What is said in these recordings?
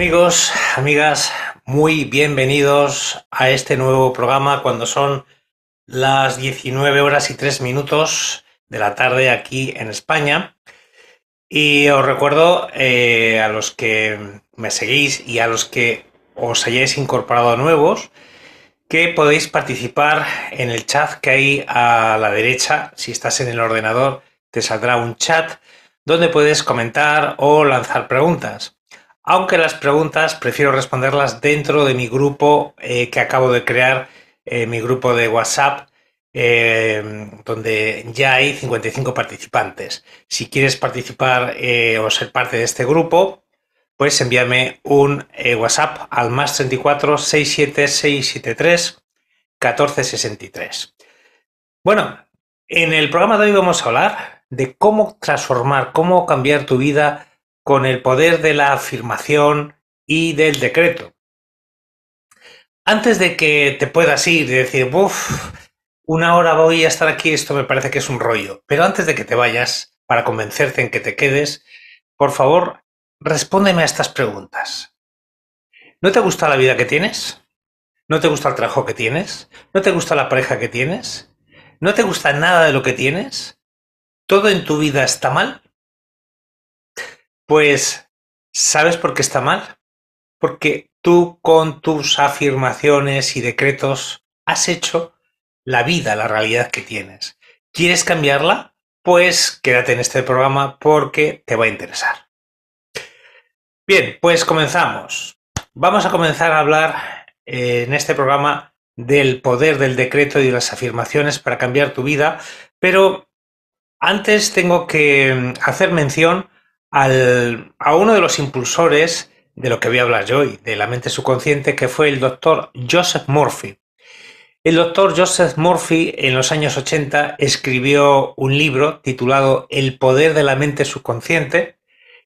Amigos, amigas, muy bienvenidos a este nuevo programa cuando son las 19 horas y 3 minutos de la tarde aquí en España. Y os recuerdo eh, a los que me seguís y a los que os hayáis incorporado nuevos que podéis participar en el chat que hay a la derecha. Si estás en el ordenador te saldrá un chat donde puedes comentar o lanzar preguntas aunque las preguntas prefiero responderlas dentro de mi grupo eh, que acabo de crear, eh, mi grupo de WhatsApp, eh, donde ya hay 55 participantes. Si quieres participar o ser parte de este grupo, pues envíame un WhatsApp al más 34 67673 1463. Bueno, en el programa de hoy vamos a hablar de cómo transformar, cómo cambiar tu vida con el poder de la afirmación y del decreto. Antes de que te puedas ir y decir, uff, una hora voy a estar aquí, esto me parece que es un rollo, pero antes de que te vayas, para convencerte en que te quedes, por favor, respóndeme a estas preguntas. ¿No te gusta la vida que tienes? ¿No te gusta el trabajo que tienes? ¿No te gusta la pareja que tienes? ¿No te gusta nada de lo que tienes? ¿Todo en tu vida está mal? Pues, ¿sabes por qué está mal? Porque tú con tus afirmaciones y decretos has hecho la vida, la realidad que tienes. ¿Quieres cambiarla? Pues quédate en este programa porque te va a interesar. Bien, pues comenzamos. Vamos a comenzar a hablar eh, en este programa del poder del decreto y de las afirmaciones para cambiar tu vida, pero antes tengo que mm, hacer mención a uno de los impulsores de lo que voy a hablar yo hoy, de la mente subconsciente, que fue el doctor Joseph Murphy. El doctor Joseph Murphy en los años 80 escribió un libro titulado El poder de la mente subconsciente.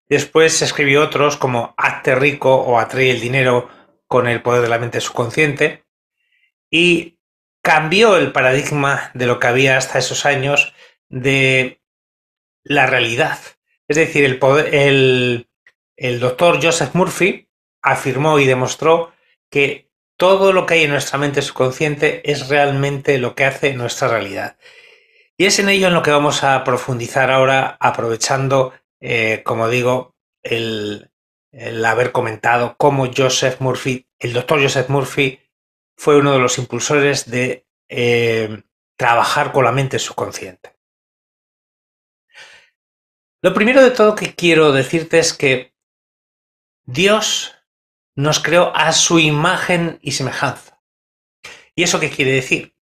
Después escribió otros como Hazte rico o Atrae el dinero con el poder de la mente subconsciente. Y cambió el paradigma de lo que había hasta esos años de la realidad, es decir, el, doctor Joseph Murphy afirmó y demostró que todo lo que hay en nuestra mente subconsciente es realmente lo que hace nuestra realidad. Y es en ello en lo que vamos a profundizar ahora, aprovechando, eh, como digo, el, haber comentado cómo Joseph Murphy, el doctor Joseph Murphy, fue uno de los impulsores de eh, trabajar con la mente subconsciente. Lo primero de todo que quiero decirte es que Dios nos creó a su imagen y semejanza. ¿Y eso qué quiere decir?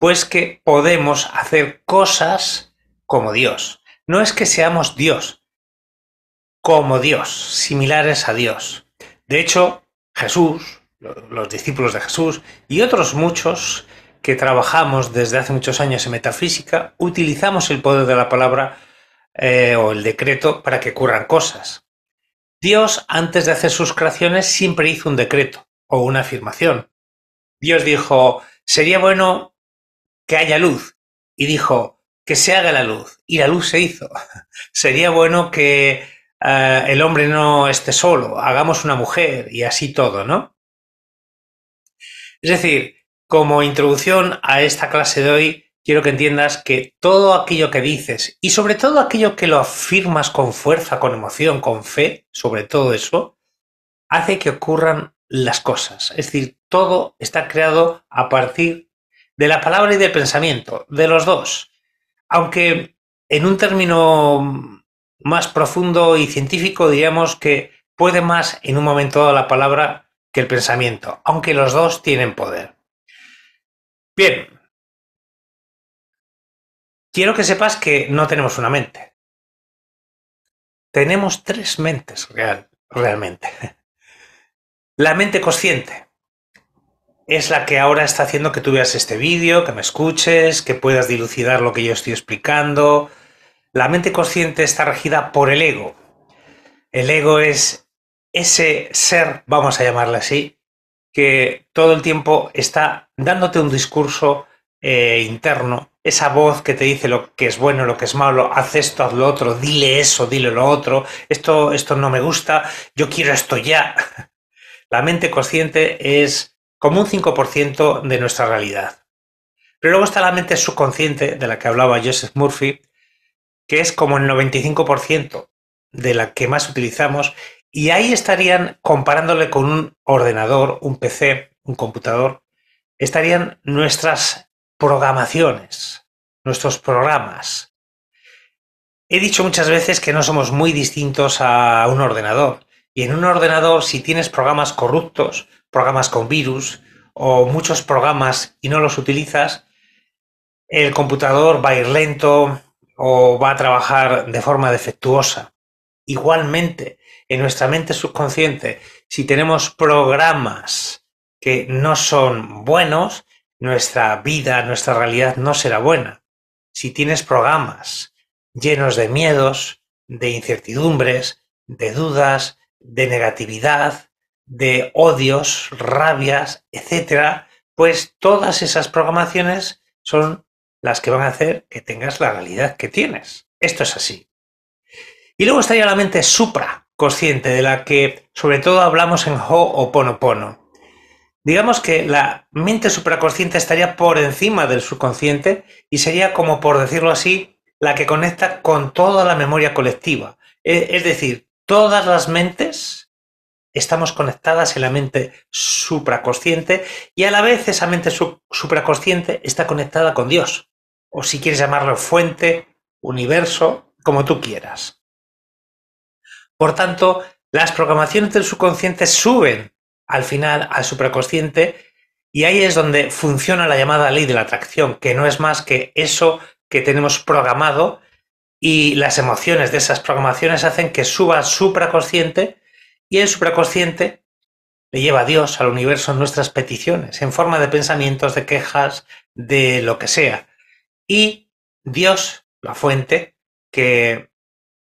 Pues que podemos hacer cosas como Dios. No es que seamos Dios, como Dios, similares a Dios. De hecho, Jesús, los discípulos de Jesús y otros muchos que trabajamos desde hace muchos años en metafísica, utilizamos el poder de la palabra eh, o el decreto para que ocurran cosas. Dios, antes de hacer sus creaciones, siempre hizo un decreto o una afirmación. Dios dijo, sería bueno que haya luz. Y dijo, que se haga la luz. Y la luz se hizo. sería bueno que eh, el hombre no esté solo, hagamos una mujer y así todo, ¿no? Es decir, como introducción a esta clase de hoy, quiero que entiendas que todo aquello que dices y sobre todo aquello que lo afirmas con fuerza, con emoción, con fe, sobre todo eso, hace que ocurran las cosas. Es decir, todo está creado a partir de la palabra y del pensamiento, de los dos. Aunque en un término más profundo y científico diríamos que puede más en un momento dado la palabra que el pensamiento, aunque los dos tienen poder. Bien, Quiero que sepas que no tenemos una mente. Tenemos tres mentes real, realmente. La mente consciente es la que ahora está haciendo que tú veas este vídeo, que me escuches, que puedas dilucidar lo que yo estoy explicando. La mente consciente está regida por el ego. El ego es ese ser, vamos a llamarle así, que todo el tiempo está dándote un discurso eh, interno esa voz que te dice lo que es bueno, lo que es malo, haz esto, haz lo otro, dile eso, dile lo otro, esto, esto no me gusta, yo quiero esto ya. La mente consciente es como un 5% de nuestra realidad. Pero luego está la mente subconsciente, de la que hablaba Joseph Murphy, que es como el 95% de la que más utilizamos, y ahí estarían comparándole con un ordenador, un PC, un computador, estarían nuestras programaciones, nuestros programas. He dicho muchas veces que no somos muy distintos a un ordenador. Y en un ordenador, si tienes programas corruptos, programas con virus o muchos programas y no los utilizas, el computador va a ir lento o va a trabajar de forma defectuosa. Igualmente, en nuestra mente subconsciente, si tenemos programas que no son buenos, nuestra vida, nuestra realidad no será buena. Si tienes programas llenos de miedos, de incertidumbres, de dudas, de negatividad, de odios, rabias, etcétera, pues todas esas programaciones son las que van a hacer que tengas la realidad que tienes. Esto es así. Y luego estaría la mente supra, consciente, de la que sobre todo hablamos en Ho'oponopono. Digamos que la mente supraconsciente estaría por encima del subconsciente y sería, como por decirlo así, la que conecta con toda la memoria colectiva. E, es decir, todas las mentes estamos conectadas en la mente supraconsciente y a la vez esa mente supraconsciente está conectada con Dios, o si quieres llamarlo fuente, universo, como tú quieras. Por tanto, las programaciones del subconsciente suben al final al supraconsciente y ahí es donde funciona la llamada ley de la atracción, que no es más que eso que tenemos programado y las emociones de esas programaciones hacen que suba al supraconsciente y el supraconsciente le lleva a Dios, al universo, nuestras peticiones en forma de pensamientos, de quejas, de lo que sea. Y Dios, la fuente, que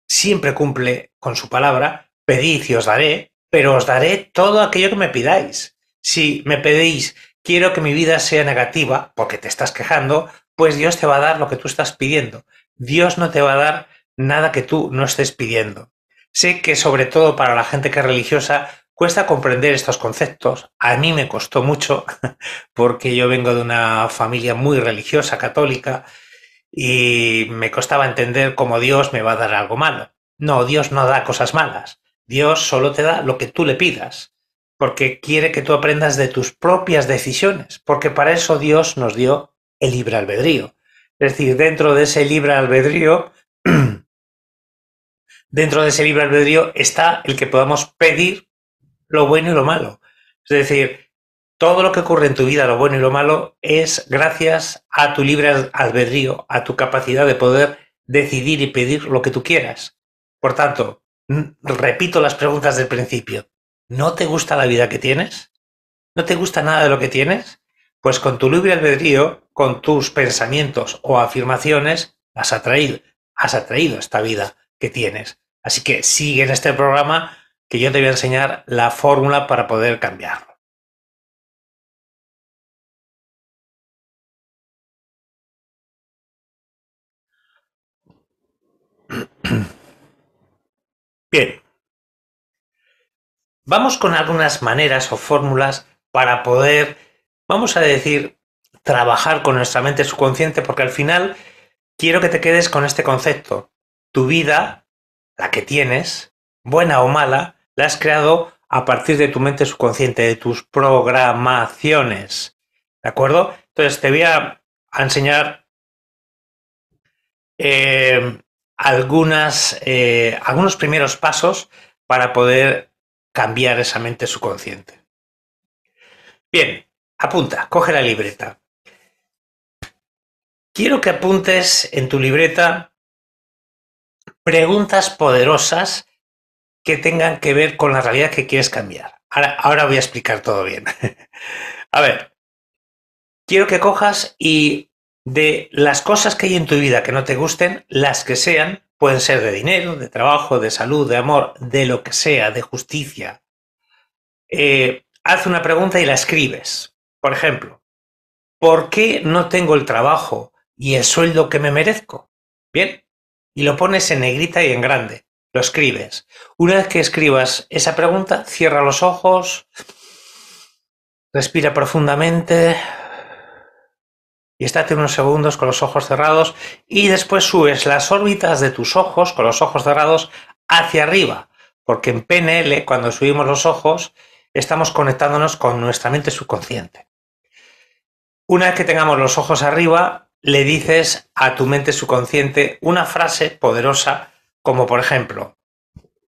siempre cumple con su palabra, pedid y os daré, pero os daré todo aquello que me pidáis. Si me pedís, quiero que mi vida sea negativa, porque te estás quejando, pues Dios te va a dar lo que tú estás pidiendo. Dios no te va a dar nada que tú no estés pidiendo. Sé que sobre todo para la gente que es religiosa cuesta comprender estos conceptos. A mí me costó mucho porque yo vengo de una familia muy religiosa, católica, y me costaba entender cómo Dios me va a dar algo malo. No, Dios no da cosas malas. Dios solo te da lo que tú le pidas, porque quiere que tú aprendas de tus propias decisiones, porque para eso Dios nos dio el libre albedrío. Es decir, dentro de ese libre albedrío, dentro de ese libre albedrío está el que podamos pedir lo bueno y lo malo. Es decir, todo lo que ocurre en tu vida, lo bueno y lo malo, es gracias a tu libre albedrío, a tu capacidad de poder decidir y pedir lo que tú quieras. Por tanto, repito las preguntas del principio. ¿No te gusta la vida que tienes? ¿No te gusta nada de lo que tienes? Pues con tu libre albedrío, con tus pensamientos o afirmaciones, has atraído, has atraído esta vida que tienes. Así que sigue en este programa que yo te voy a enseñar la fórmula para poder cambiarlo. Vamos con algunas maneras o fórmulas para poder, vamos a decir, trabajar con nuestra mente subconsciente, porque al final quiero que te quedes con este concepto. Tu vida, la que tienes, buena o mala, la has creado a partir de tu mente subconsciente, de tus programaciones. ¿De acuerdo? Entonces te voy a enseñar eh, algunas, eh, algunos primeros pasos para poder cambiar esa mente subconsciente. Bien, apunta, coge la libreta. Quiero que apuntes en tu libreta preguntas poderosas que tengan que ver con la realidad que quieres cambiar. Ahora, ahora voy a explicar todo bien. a ver, quiero que cojas y de las cosas que hay en tu vida que no te gusten, las que sean, pueden ser de dinero, de trabajo, de salud, de amor, de lo que sea, de justicia. Eh, haz una pregunta y la escribes. Por ejemplo, ¿por qué no tengo el trabajo y el sueldo que me merezco? Bien, y lo pones en negrita y en grande. Lo escribes. Una vez que escribas esa pregunta, cierra los ojos, respira profundamente y estate unos segundos con los ojos cerrados y después subes las órbitas de tus ojos con los ojos cerrados hacia arriba, porque en PNL cuando subimos los ojos estamos conectándonos con nuestra mente subconsciente. Una vez que tengamos los ojos arriba, le dices a tu mente subconsciente una frase poderosa como por ejemplo,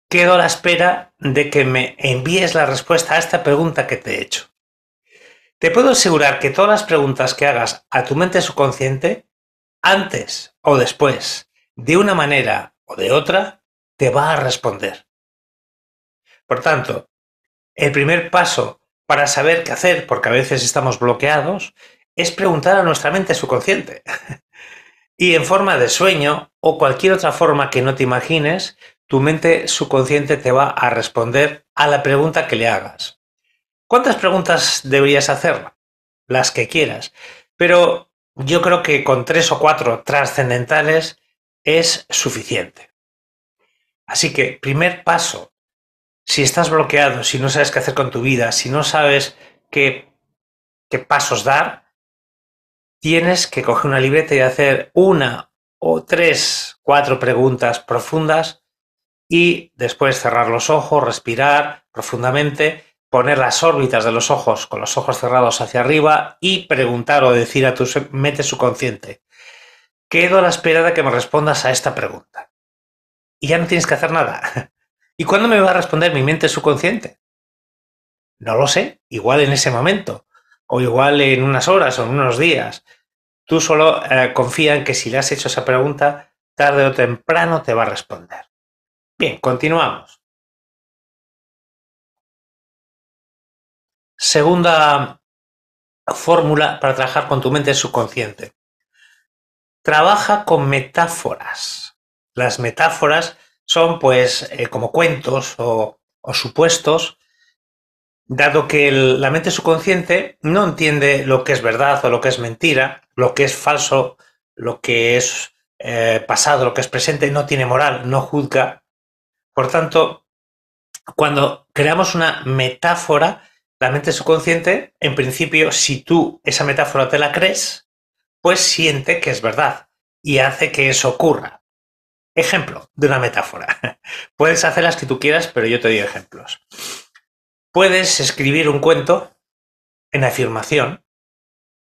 quedo a la espera de que me envíes la respuesta a esta pregunta que te he hecho. Te puedo asegurar que todas las preguntas que hagas a tu mente subconsciente, antes o después, de una manera o de otra, te va a responder. Por tanto, el primer paso para saber qué hacer, porque a veces estamos bloqueados, es preguntar a nuestra mente subconsciente. y en forma de sueño o cualquier otra forma que no te imagines, tu mente subconsciente te va a responder a la pregunta que le hagas. ¿Cuántas preguntas deberías hacer? Las que quieras. Pero yo creo que con tres o cuatro trascendentales es suficiente. Así que, primer paso, si estás bloqueado, si no sabes qué hacer con tu vida, si no sabes qué, qué pasos dar, tienes que coger una libreta y hacer una o tres, cuatro preguntas profundas y después cerrar los ojos, respirar profundamente poner las órbitas de los ojos con los ojos cerrados hacia arriba y preguntar o decir a tu mente subconsciente, quedo a la espera de que me respondas a esta pregunta. Y ya no tienes que hacer nada. ¿Y cuándo me va a responder mi mente subconsciente? No lo sé, igual en ese momento, o igual en unas horas o en unos días. Tú solo eh, confía en que si le has hecho esa pregunta, tarde o temprano te va a responder. Bien, continuamos. Segunda fórmula para trabajar con tu mente subconsciente. Trabaja con metáforas. Las metáforas son pues eh, como cuentos o, supuestos, dado que la mente subconsciente no entiende lo que es verdad o lo que es mentira, lo que es falso, lo que es eh, pasado, lo que es presente, no tiene moral, no juzga. Por tanto, cuando creamos una metáfora, la mente subconsciente, en principio, si tú esa metáfora te la crees, pues siente que es verdad y hace que eso ocurra. Ejemplo de una metáfora. Puedes hacer las que tú quieras, pero yo te doy ejemplos. Puedes escribir un cuento en afirmación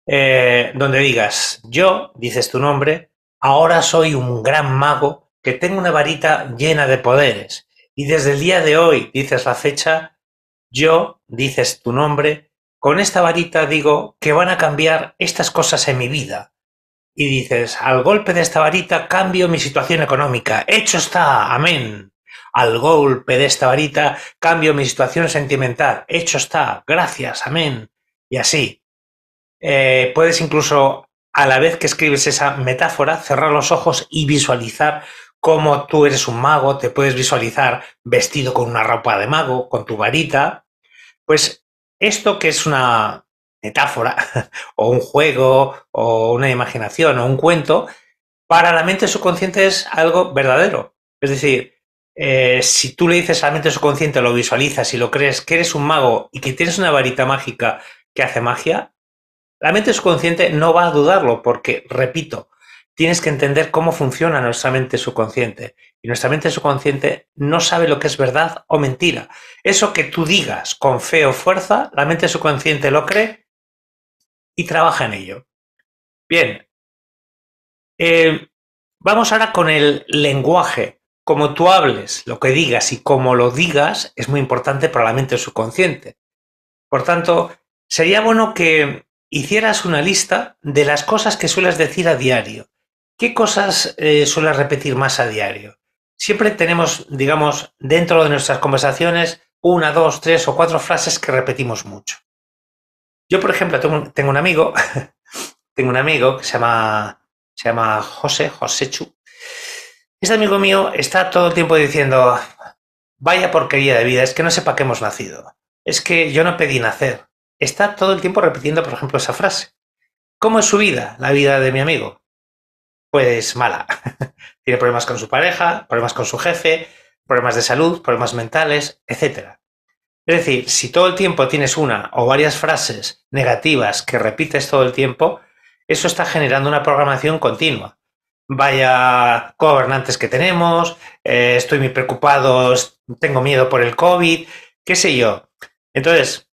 eh, donde digas, yo, dices tu nombre, ahora soy un gran mago que tengo una varita llena de poderes y desde el día de hoy, dices la fecha, yo dices tu nombre, con esta varita digo que van a cambiar estas cosas en mi vida. Y dices, al golpe de esta varita cambio mi situación económica. Hecho está, amén. Al golpe de esta varita cambio mi situación sentimental. Hecho está, gracias, amén. Y así. Eh, puedes incluso, a la vez que escribes esa metáfora, cerrar los ojos y visualizar cómo tú eres un mago, te puedes visualizar vestido con una ropa de mago, con tu varita, pues esto que es una metáfora o un juego o una imaginación o un cuento, para la mente subconsciente es algo verdadero. Es decir, eh, si tú le dices a la mente subconsciente, lo visualizas y lo crees, que eres un mago y que tienes una varita mágica que hace magia, la mente subconsciente no va a dudarlo porque, repito, tienes que entender cómo funciona nuestra mente subconsciente y nuestra mente subconsciente no sabe lo que es verdad o mentira. Eso que tú digas con fe o fuerza, la mente subconsciente lo cree y trabaja en ello. Bien. Eh, vamos ahora con el lenguaje. Como tú hables, lo que digas y cómo lo digas es muy importante para la mente subconsciente. Por tanto, sería bueno que hicieras una lista de las cosas que sueles decir a diario. ¿Qué cosas eh, sueles repetir más a diario? siempre tenemos, digamos, dentro de nuestras conversaciones una, dos, tres o cuatro frases que repetimos mucho. Yo, por ejemplo, tengo, un, amigo, tengo un amigo que se llama, se llama José, Chu. Este amigo mío está todo el tiempo diciendo, vaya porquería de vida, es que no sé para qué hemos nacido, es que yo no pedí nacer. Está todo el tiempo repitiendo, por ejemplo, esa frase. ¿Cómo es su vida, la vida de mi amigo? pues mala. Tiene problemas con su pareja, problemas con su jefe, problemas de salud, problemas mentales, etc. Es decir, si todo el tiempo tienes una o varias frases negativas que repites todo el tiempo, eso está generando una programación continua. Vaya gobernantes que tenemos, eh, estoy muy preocupado, tengo miedo por el COVID, qué sé yo. Entonces,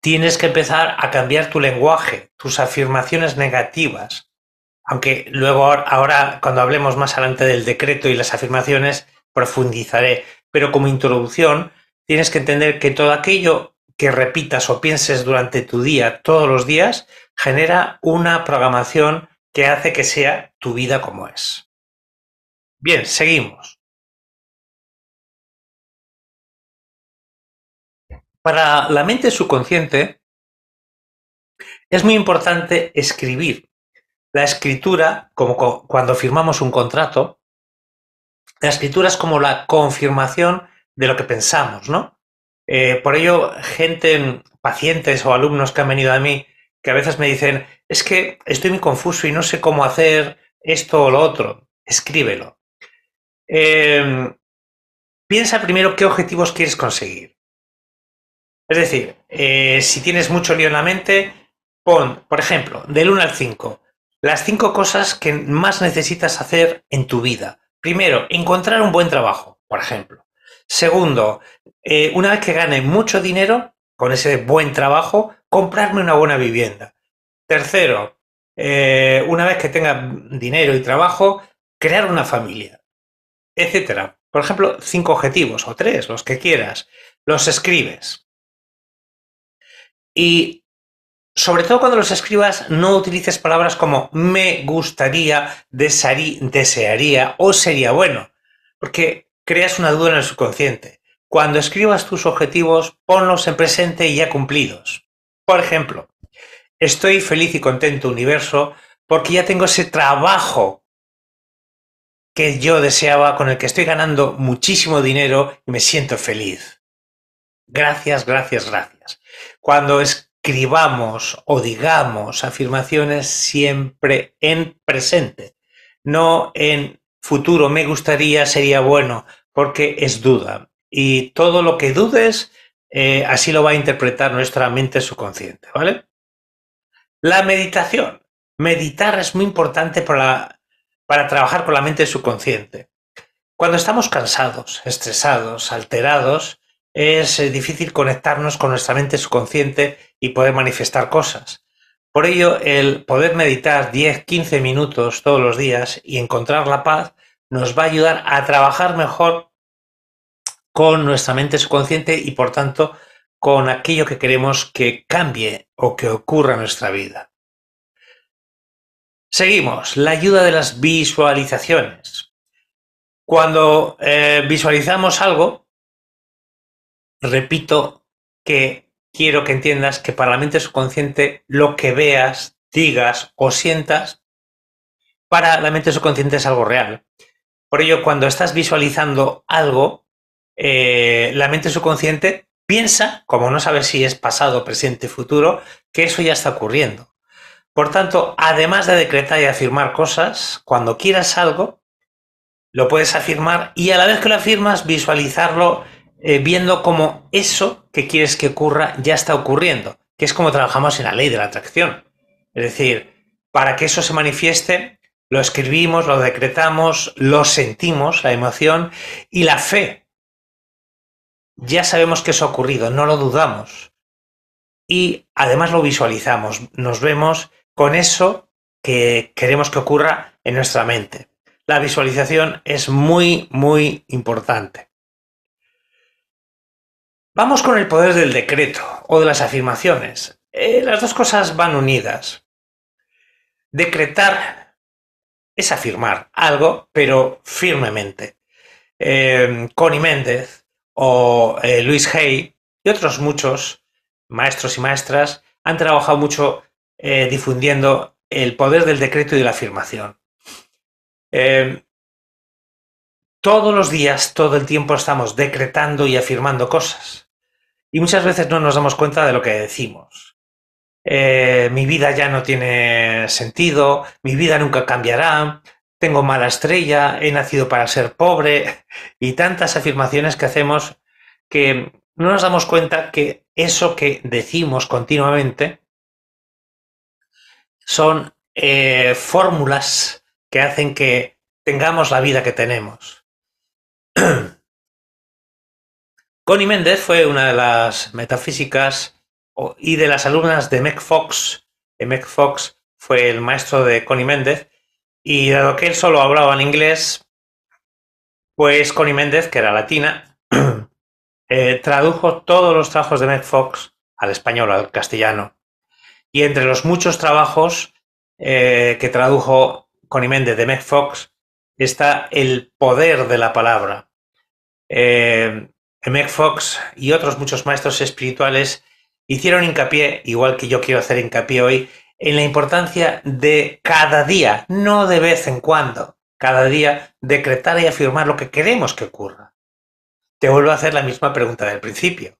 tienes que empezar a cambiar tu lenguaje, tus afirmaciones negativas aunque luego ahora, cuando hablemos más adelante del decreto y las afirmaciones, profundizaré. Pero como introducción, tienes que entender que todo aquello que repitas o pienses durante tu día, todos los días, genera una programación que hace que sea tu vida como es. Bien, seguimos. Para la mente subconsciente, es muy importante escribir la escritura, como cuando firmamos un contrato, la escritura es como la confirmación de lo que pensamos, ¿no? Eh, por ello, gente, pacientes o alumnos que han venido a mí, que a veces me dicen, es que estoy muy confuso y no sé cómo hacer esto o lo otro, escríbelo. Em, piensa primero qué objetivos quieres conseguir. Es decir, eh, si tienes mucho lío en la mente, pon, por ejemplo, del 1 al 5, las cinco cosas que más necesitas hacer en tu vida. Primero, encontrar un buen trabajo, por ejemplo. Segundo, eh, una vez que gane mucho dinero con ese buen trabajo, comprarme una buena vivienda. Tercero, eh, una vez que tenga dinero y trabajo, crear una familia, etcétera. Por ejemplo, cinco objetivos o tres, los que quieras, los escribes. Y sobre todo cuando los escribas, no utilices palabras como me gustaría, desearía o sería bueno, porque creas una duda en el subconsciente. Cuando escribas tus objetivos, ponlos en presente y ya cumplidos. Por ejemplo, estoy feliz y contento, universo, porque ya tengo ese trabajo que yo deseaba, con el que estoy ganando muchísimo dinero y me siento feliz. Gracias, gracias, gracias. Cuando escribas escribamos o digamos afirmaciones siempre en presente, no en futuro, me gustaría, sería bueno, porque es duda. Y todo lo que dudes, eh, así lo va a interpretar nuestra mente subconsciente, ¿vale? La meditación. Meditar es muy importante para, para trabajar con la mente subconsciente. Cuando estamos cansados, estresados, alterados, es eh, difícil conectarnos con nuestra mente subconsciente y poder manifestar cosas. Por ello, el poder meditar 10-15 minutos todos los días y encontrar la paz nos va a ayudar a trabajar mejor con nuestra mente subconsciente y por tanto con aquello que queremos que cambie o que ocurra en nuestra vida. Seguimos, la ayuda de las visualizaciones. Cuando eh, visualizamos algo, repito que quiero que entiendas que para la mente subconsciente lo que veas, digas o sientas, para la mente subconsciente es algo real. Por ello, cuando estás visualizando algo, eh, la mente subconsciente piensa, como no sabes si es pasado, presente, futuro, que eso ya está ocurriendo. Por tanto, además de decretar y afirmar cosas, cuando quieras algo, lo puedes afirmar y a la vez que lo afirmas, visualizarlo eh, viendo cómo eso que quieres que ocurra ya está ocurriendo, que es como trabajamos en la ley de la atracción. Es decir, para que eso se manifieste, lo escribimos, lo decretamos, lo sentimos, la emoción y la fe. Ya sabemos que eso ha ocurrido, no lo dudamos. Y además lo visualizamos, nos vemos con eso que queremos que ocurra en nuestra mente. La visualización es muy, muy importante. Vamos con el poder del decreto o de las afirmaciones. Eh, las dos cosas van unidas. Decretar es afirmar algo, pero firmemente. Eh, Connie Méndez o eh, Luis Hay y otros muchos maestros y maestras han trabajado mucho difundiendo el poder del decreto y de la afirmación. todos los días, todo el tiempo estamos decretando y afirmando cosas y muchas veces no nos damos cuenta de lo que decimos. Eh, mi vida ya no tiene sentido, mi vida nunca cambiará, tengo mala estrella, he nacido para ser pobre y tantas afirmaciones que hacemos que no nos damos cuenta que eso que decimos continuamente son eh, fórmulas que hacen que tengamos la vida que tenemos. Connie Méndez fue una de las metafísicas y de las alumnas de Meg Fox. Eh, Meg Fox fue el maestro de Connie Méndez y dado que él solo hablaba en inglés, pues Connie Méndez, que era latina, eh, tradujo todos los trabajos de Meg Fox al español, al castellano. Y entre los muchos trabajos eh, que tradujo Connie Méndez de Meg Fox está El poder de la palabra. Emek Fox y otros muchos maestros espirituales hicieron hincapié, igual que yo quiero hacer hincapié hoy, en la importancia de cada día, no de vez en cuando, cada día decretar y afirmar lo que queremos que ocurra. Te vuelvo a hacer la misma pregunta del principio.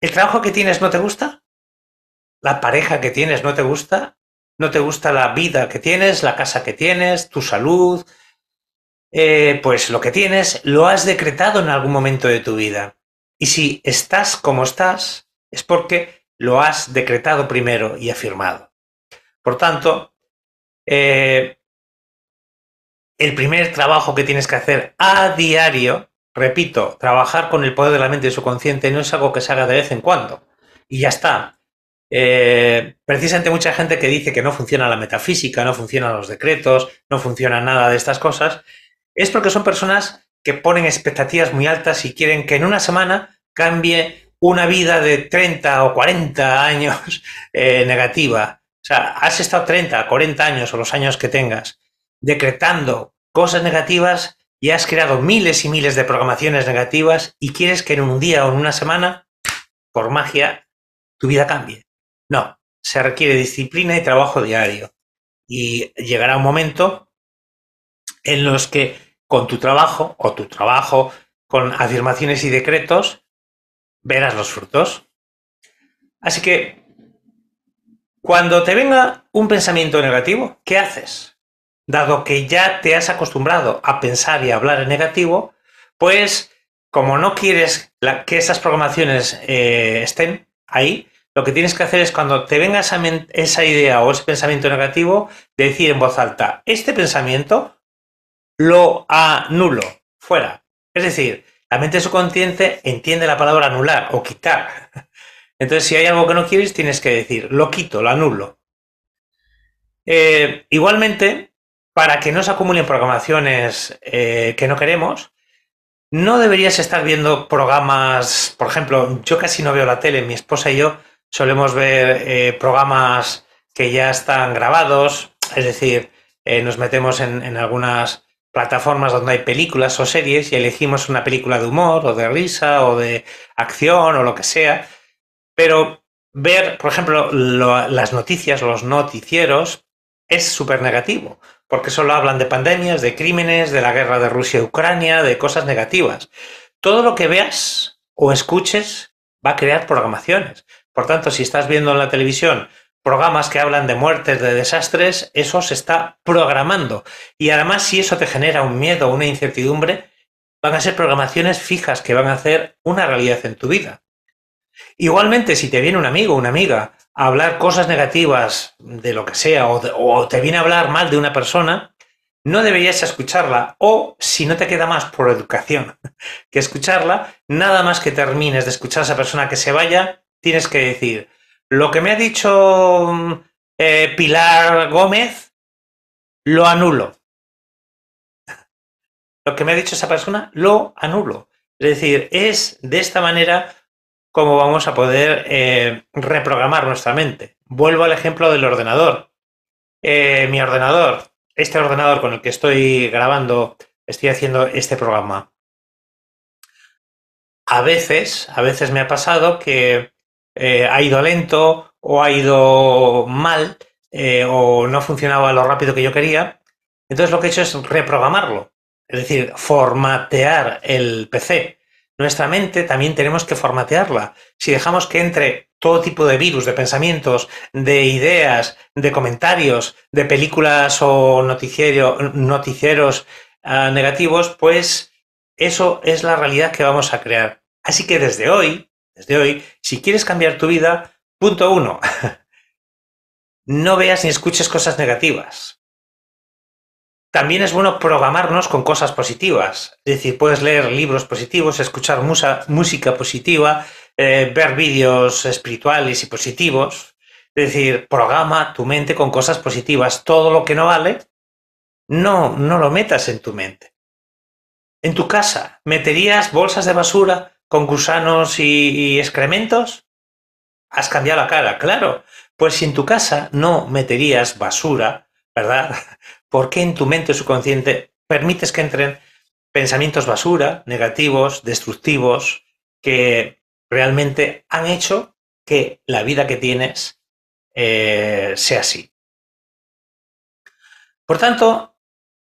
¿El trabajo que tienes no te gusta? ¿La pareja que tienes no te gusta? ¿No te gusta la vida que tienes, la casa que tienes, tu salud, eh, pues lo que tienes lo has decretado en algún momento de tu vida. Y si estás como estás, es porque lo has decretado primero y afirmado. Por tanto, eh, el primer trabajo que tienes que hacer a diario, repito, trabajar con el poder de la mente y subconsciente no es algo que se haga de vez en cuando. Y ya está. Eh, precisamente mucha gente que dice que no funciona la metafísica, no funcionan los decretos, no funciona nada de estas cosas, es porque son personas que ponen expectativas muy altas y quieren que en una semana cambie una vida de 30 o 40 años eh, negativa. O sea, has estado 30, 40 años o los años que tengas decretando cosas negativas y has creado miles y miles de programaciones negativas y quieres que en un día o en una semana, por magia, tu vida cambie. No, se requiere disciplina y trabajo diario. Y llegará un momento en los que con tu trabajo o tu trabajo con afirmaciones y decretos, verás los frutos. Así que, cuando te venga un pensamiento negativo, ¿qué haces? Dado que ya te has acostumbrado a pensar y hablar en negativo, pues como no quieres que esas programaciones eh, estén ahí, lo que tienes que hacer es cuando te venga esa idea o ese pensamiento negativo, decir en voz alta, este pensamiento lo anulo, fuera. Es decir, la mente subconsciente entiende la palabra anular o quitar. Entonces, si hay algo que no quieres, tienes que decir, lo quito, lo anulo. Eh, igualmente, para que no se acumulen programaciones eh, que no queremos, no deberías estar viendo programas, por ejemplo, yo casi no veo la tele, mi esposa y yo solemos ver eh, programas que ya están grabados, es decir, nos metemos en algunas plataformas donde hay películas o series y elegimos una película de humor o de risa o de acción o lo que sea. Pero ver, por ejemplo, las noticias, los noticieros, es súper negativo, porque solo hablan de pandemias, de crímenes, de la guerra de Rusia Ucrania, de cosas negativas. Todo lo que veas o escuches va a crear programaciones. Por tanto, si estás viendo en la televisión programas que hablan de muertes, de desastres, eso se está programando. Y además, si eso te genera un miedo, una incertidumbre, van a ser programaciones fijas que van a hacer una realidad en tu vida. Igualmente, si te viene un amigo o una amiga a hablar cosas negativas de lo que sea o, te viene a hablar mal de una persona, no deberías escucharla o, si no te queda más por educación que escucharla, nada más que termines de escuchar a esa persona que se vaya, tienes que decir, lo que me ha dicho mm, eh, Pilar Gómez, lo anulo. Lo que me ha dicho esa persona, lo anulo. Es decir, es de esta manera como vamos a poder eh, reprogramar nuestra mente. Vuelvo al ejemplo del ordenador. Eh, mi ordenador, este ordenador con el que estoy grabando, estoy haciendo este programa. A veces, a veces me ha pasado que eh, ha ido lento o ha ido mal eh, o no funcionaba lo rápido que yo quería. Entonces lo que he hecho es reprogramarlo, es decir, formatear el PC. Nuestra mente también tenemos que formatearla. Si dejamos que entre todo tipo de virus, de pensamientos, de ideas, de comentarios, de películas o noticieros ah, negativos, pues eso es la realidad que vamos a crear. Así que desde hoy, desde hoy, si quieres cambiar tu vida, punto uno, no veas ni escuches cosas negativas. También es bueno programarnos con cosas positivas, es decir, puedes leer libros positivos, escuchar música positiva, eh, ver vídeos espirituales y positivos, es decir, programa tu mente con cosas positivas. Todo lo que no vale, no, no lo metas en tu mente. En tu casa, ¿meterías bolsas de basura con gusanos y, excrementos? Has cambiado la cara, claro. Pues si en tu casa no meterías basura, ¿verdad? ¿Por qué en tu mente subconsciente permites que entren pensamientos basura, negativos, destructivos, que realmente han hecho que la vida que tienes eh, sea así? Por tanto,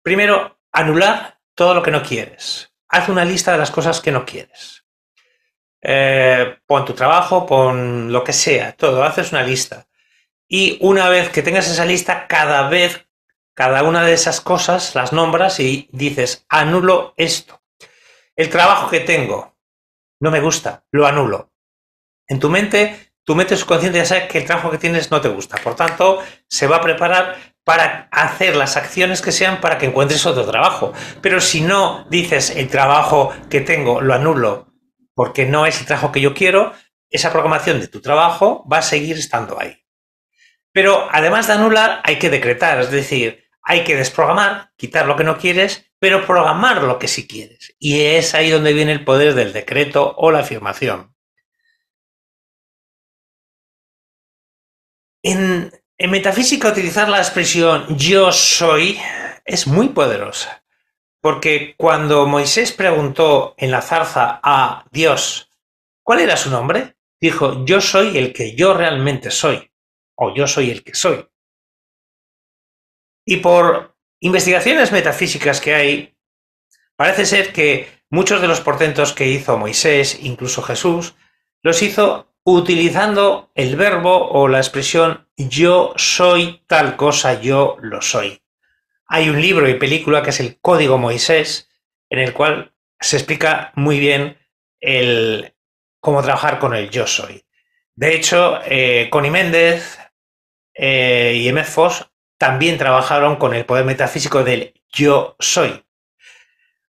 primero, anular todo lo que no quieres. Haz una lista de las cosas que no quieres. Eh, pon tu trabajo, pon lo que sea, todo, haces una lista. Y una vez que tengas esa lista, cada vez, cada una de esas cosas las nombras y dices, anulo esto. El trabajo que tengo no me gusta, lo anulo. En tu mente, tu mente subconsciente ya sabe que el trabajo que tienes no te gusta. Por tanto, se va a preparar para hacer las acciones que sean para que encuentres otro trabajo. Pero si no dices el trabajo que tengo, lo anulo, porque no es el trabajo que yo quiero, esa programación de tu trabajo va a seguir estando ahí. Pero además de anular, hay que decretar, es decir, hay que desprogramar, quitar lo que no quieres, pero programar lo que sí quieres. Y es ahí donde viene el poder del decreto o la afirmación. En, en metafísica utilizar la expresión yo soy es muy poderosa. Porque cuando Moisés preguntó en la zarza a Dios, ¿cuál era su nombre? Dijo, yo soy el que yo realmente soy, o yo soy el que soy. Y por investigaciones metafísicas que hay, parece ser que muchos de los portentos que hizo Moisés, incluso Jesús, los hizo utilizando el verbo o la expresión yo soy tal cosa, yo lo soy. Hay un libro y película que es el Código Moisés, en el cual se explica muy bien cómo trabajar con el yo soy. De hecho, eh, Connie Méndez eh, y M. Foss también trabajaron con el poder metafísico del yo soy.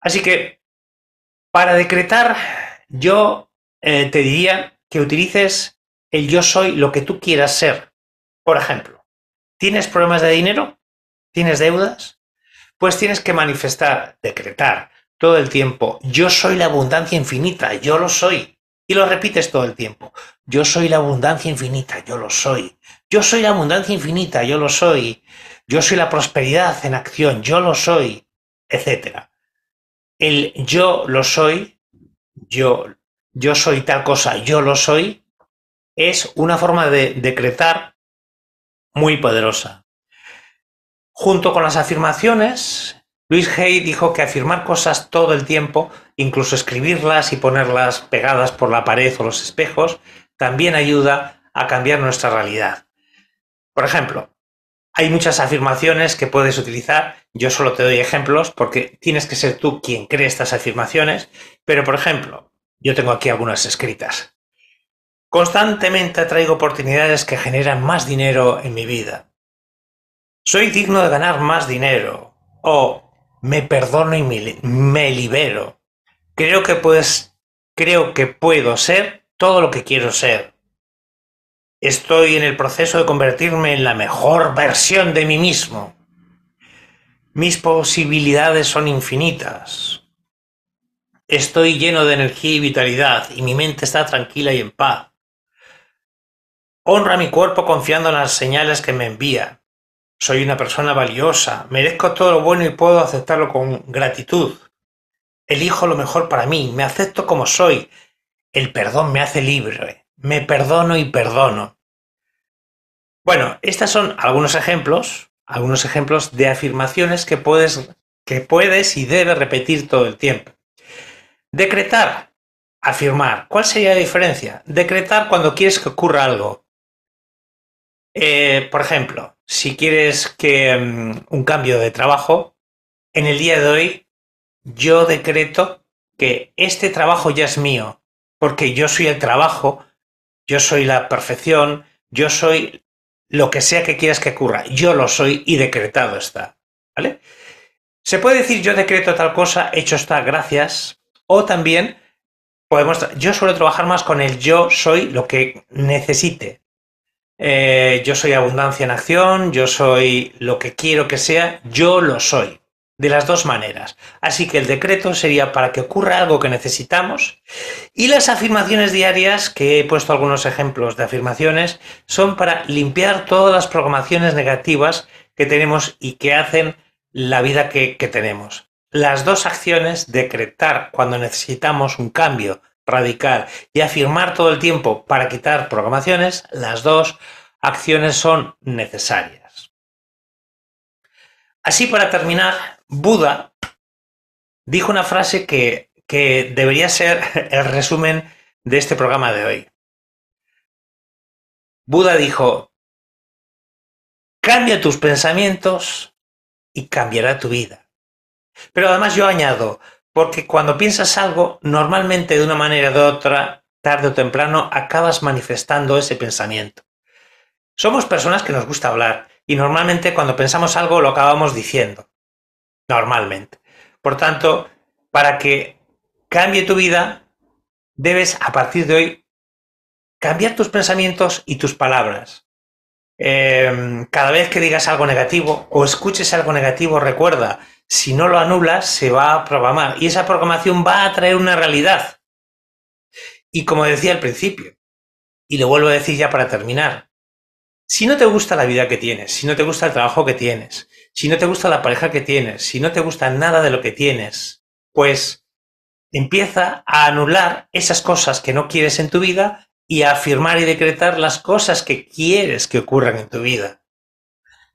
Así que, para decretar, yo eh, te diría que utilices el yo soy lo que tú quieras ser. Por ejemplo, ¿tienes problemas de dinero? ¿Tienes deudas? Pues tienes que manifestar, decretar todo el tiempo, yo soy la abundancia infinita, yo lo soy. Y lo repites todo el tiempo, yo soy la abundancia infinita, yo lo soy. Yo soy la abundancia infinita, yo lo soy. Yo soy la prosperidad en acción, yo lo soy, etc. El yo lo soy, yo, yo soy tal cosa, yo lo soy, es una forma de decretar muy poderosa. Junto con las afirmaciones, Luis Hay dijo que afirmar cosas todo el tiempo, incluso escribirlas y ponerlas pegadas por la pared o los espejos, también ayuda a cambiar nuestra realidad. Por ejemplo, hay muchas afirmaciones que puedes utilizar, yo solo te doy ejemplos porque tienes que ser tú quien cree estas afirmaciones, pero por ejemplo, yo tengo aquí algunas escritas. Constantemente atraigo oportunidades que generan más dinero en mi vida soy digno de ganar más dinero o me perdono y me, libero. Creo que, creo que puedo ser todo lo que quiero ser. Estoy en el proceso de convertirme en la mejor versión de mí mismo. Mis posibilidades son infinitas. Estoy lleno de energía y vitalidad y mi mente está tranquila y en paz. Honra mi cuerpo confiando en las señales que me envía. Soy una persona valiosa, merezco todo lo bueno y puedo aceptarlo con gratitud. Elijo lo mejor para mí, me acepto como soy. El perdón me hace libre, me perdono y perdono. Bueno, estos son algunos ejemplos, algunos ejemplos de afirmaciones que puedes, que puedes y debes repetir todo el tiempo. Decretar, afirmar. ¿Cuál sería la diferencia? Decretar cuando quieres que ocurra algo. Eh, por ejemplo, si quieres que mm, un cambio de trabajo, en el día de hoy yo decreto que este trabajo ya es mío, porque yo soy el trabajo, yo soy la perfección, yo soy lo que sea que quieras que ocurra, yo lo soy y decretado está, ¿vale? Se puede decir yo decreto tal cosa, hecho está, gracias, o también podemos, yo suelo trabajar más con el yo soy lo que necesite, eh, yo soy abundancia en acción, yo soy lo que quiero que sea, yo lo soy. De las dos maneras. Así que el decreto sería para que ocurra algo que necesitamos y las afirmaciones diarias, que he puesto algunos ejemplos de afirmaciones, son para limpiar todas las programaciones negativas que tenemos y que hacen la vida que tenemos. Las dos acciones, decretar cuando necesitamos un cambio radical y afirmar todo el tiempo para quitar programaciones, las dos acciones son necesarias. Así para terminar, Buda dijo una frase que, que debería ser el resumen de este programa de hoy. Buda dijo, cambia tus pensamientos y cambiará tu vida. Pero además yo añado, porque cuando piensas algo, normalmente de una manera u otra, tarde o temprano, acabas manifestando ese pensamiento. Somos personas que nos gusta hablar y normalmente cuando pensamos algo lo acabamos diciendo. Normalmente. Por tanto, para que cambie tu vida, debes a partir de hoy cambiar tus pensamientos y tus palabras. Em, cada vez que digas algo negativo o escuches algo negativo, recuerda, si no lo anulas, se va a programar. Y esa programación va a traer una realidad. Y como decía al principio, y lo vuelvo a decir ya para terminar, si no te gusta la vida que tienes, si no te gusta el trabajo que tienes, si no te gusta la pareja que tienes, si no te gusta nada de lo que tienes, pues empieza a anular esas cosas que no quieres en tu vida y a afirmar y decretar las cosas que quieres que ocurran en tu vida.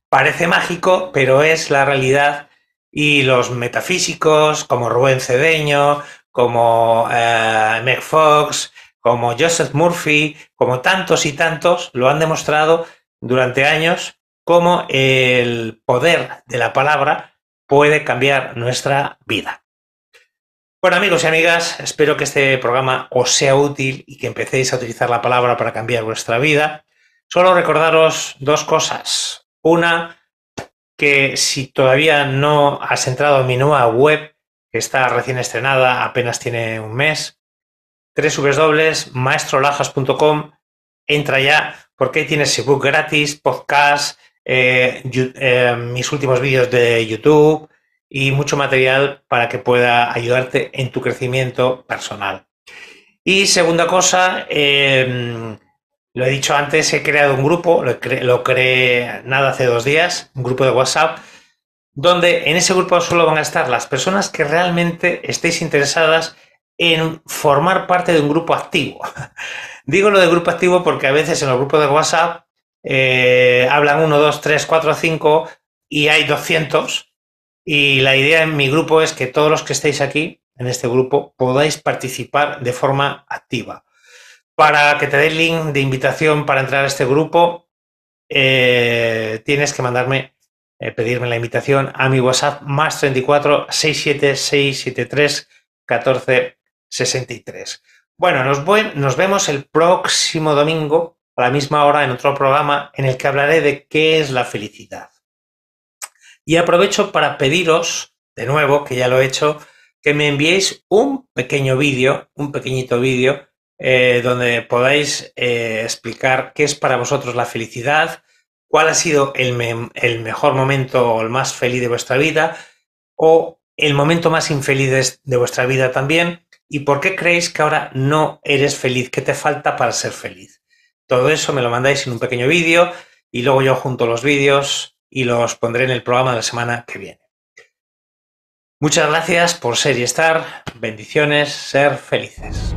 Parece mágico, pero es la realidad y los metafísicos como Rubén Cedeño, como eh, Meg Fox, como Joseph Murphy, como tantos y tantos, lo han demostrado durante años cómo el poder de la palabra puede cambiar nuestra vida. Bueno amigos y amigas, espero que este programa os sea útil y que empecéis a utilizar la palabra para cambiar vuestra vida. Solo recordaros dos cosas. Una, que si todavía no has entrado a mi nueva web, que está recién estrenada, apenas tiene un mes, tres www.maestrolajas.com, entra ya, porque ahí tienes ebook gratis, podcast, eh, eh, mis últimos vídeos de YouTube y mucho material para que pueda ayudarte en tu crecimiento personal. Y segunda cosa, em, lo he dicho antes, he creado un grupo, lo, creé nada hace dos días, un grupo de WhatsApp, donde en ese grupo solo van a estar las personas que realmente estéis interesadas en formar parte de un grupo activo. Digo lo de grupo activo porque a veces en los grupos de WhatsApp eh, hablan uno, dos, 3, 4, cinco y hay 200. Y la idea en mi grupo es que todos los que estéis aquí, en este grupo, podáis participar de forma activa para que te dé el link de invitación para entrar a este grupo, eh, tienes que mandarme, eh, pedirme la invitación a mi WhatsApp más 34 67673 1463. Bueno, nos, Bueno, nos vemos el próximo domingo a la misma hora en otro programa en el que hablaré de qué es la felicidad. Y aprovecho para pediros, de nuevo, que ya lo he hecho, que me enviéis un pequeño vídeo, un pequeñito vídeo, eh, donde podáis eh, explicar qué es para vosotros la felicidad, cuál ha sido el, el mejor momento o el más feliz de vuestra vida o el momento más infeliz de vuestra vida también y por qué creéis que ahora no eres feliz, qué te falta para ser feliz. Todo eso me lo mandáis en un pequeño vídeo y luego yo junto los vídeos y los pondré en el programa de la semana que viene. Muchas gracias por ser y estar. Bendiciones, ser felices.